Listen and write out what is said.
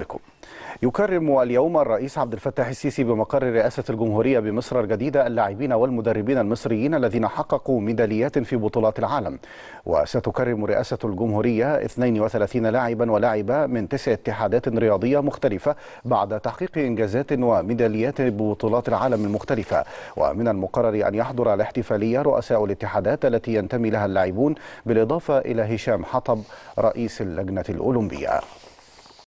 بكم يكرم اليوم الرئيس عبد الفتاح السيسي بمقر رئاسة الجمهورية بمصر الجديدة اللاعبين والمدربين المصريين الذين حققوا ميداليات في بطولات العالم وستكرم رئاسة الجمهورية 32 لاعبا ولاعبة من تسع اتحادات رياضية مختلفة بعد تحقيق إنجازات وميداليات ببطولات العالم المختلفة ومن المقرر أن يحضر الاحتفالية رؤساء الاتحادات التي ينتمي لها اللاعبون بالإضافة إلى هشام حطب رئيس اللجنة الأولمبية